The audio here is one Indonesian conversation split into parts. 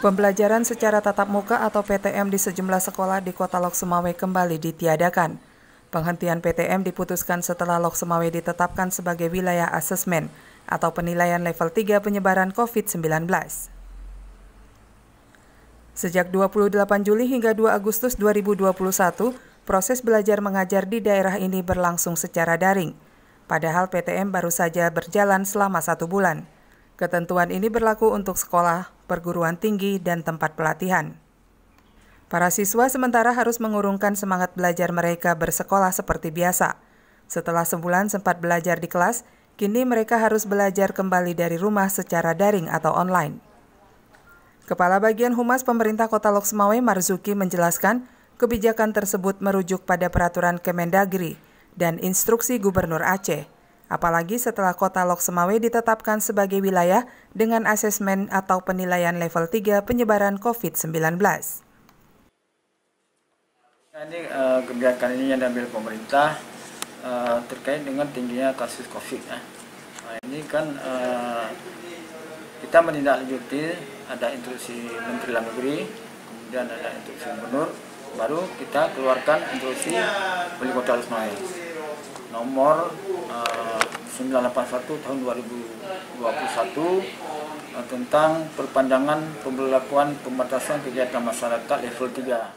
Pembelajaran secara tatap muka atau PTM di sejumlah sekolah di Kota Lok Semawe kembali ditiadakan. Penghentian PTM diputuskan setelah Lok Semawe ditetapkan sebagai wilayah asesmen atau penilaian level 3 penyebaran COVID-19. Sejak 28 Juli hingga 2 Agustus 2021, proses belajar mengajar di daerah ini berlangsung secara daring. Padahal PTM baru saja berjalan selama satu bulan. Ketentuan ini berlaku untuk sekolah, perguruan tinggi, dan tempat pelatihan. Para siswa sementara harus mengurungkan semangat belajar mereka bersekolah seperti biasa. Setelah sebulan sempat belajar di kelas, kini mereka harus belajar kembali dari rumah secara daring atau online. Kepala Bagian Humas Pemerintah Kota Loksemawe Marzuki menjelaskan, Kebijakan tersebut merujuk pada peraturan Kemendagri dan instruksi Gubernur Aceh. Apalagi setelah kota Lok Semawe ditetapkan sebagai wilayah dengan asesmen atau penilaian level 3 penyebaran COVID-19. Ini uh, kebijakan ini yang diambil pemerintah uh, terkait dengan tingginya kasus COVID. Ya. Nah, ini kan uh, kita menindaklanjuti ada instruksi Menteri Dalam Negeri, kemudian ada instruksi Gubernur, baru kita keluarkan instruksi beli modal Ismail nomor uh, eh, 981 tahun 2021 uh, eh, tentang perpanjangan pemberlakuan pembatasan kegiatan masyarakat level 3.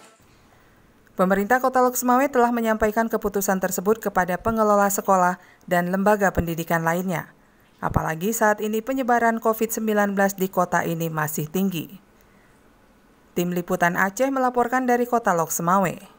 Pemerintah Kota Loksmawe telah menyampaikan keputusan tersebut kepada pengelola sekolah dan lembaga pendidikan lainnya. Apalagi saat ini penyebaran COVID-19 di kota ini masih tinggi. Tim Liputan Aceh melaporkan dari Kota Lok Semawe.